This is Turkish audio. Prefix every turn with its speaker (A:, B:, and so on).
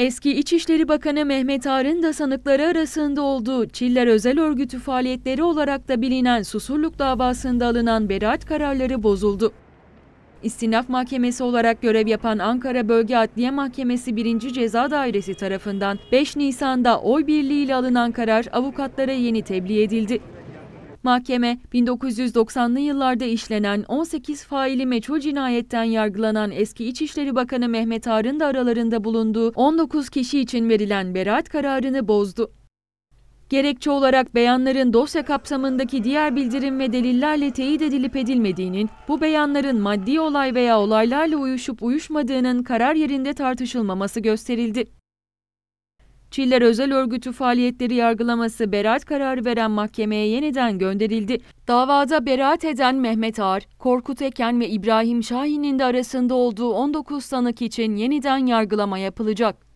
A: Eski İçişleri Bakanı Mehmet Ağar'ın da sanıkları arasında olduğu Çiller Özel Örgütü faaliyetleri olarak da bilinen Susurluk davasında alınan beraat kararları bozuldu. İstinaf Mahkemesi olarak görev yapan Ankara Bölge Adliye Mahkemesi 1. Ceza Dairesi tarafından 5 Nisan'da oy birliğiyle alınan karar avukatlara yeni tebliğ edildi. Mahkeme 1990'lı yıllarda işlenen 18 faili meçhul cinayetten yargılanan eski İçişleri Bakanı Mehmet Ağar'ın da aralarında bulunduğu 19 kişi için verilen beraat kararını bozdu. Gerekçe olarak beyanların dosya kapsamındaki diğer bildirim ve delillerle teyit edilip edilmediğinin, bu beyanların maddi olay veya olaylarla uyuşup uyuşmadığının karar yerinde tartışılmaması gösterildi. Çiller Özel Örgütü faaliyetleri yargılaması beraat kararı veren mahkemeye yeniden gönderildi. Davada beraat eden Mehmet Ağar, Korkut Eken ve İbrahim Şahin'in de arasında olduğu 19 sanık için yeniden yargılama yapılacak.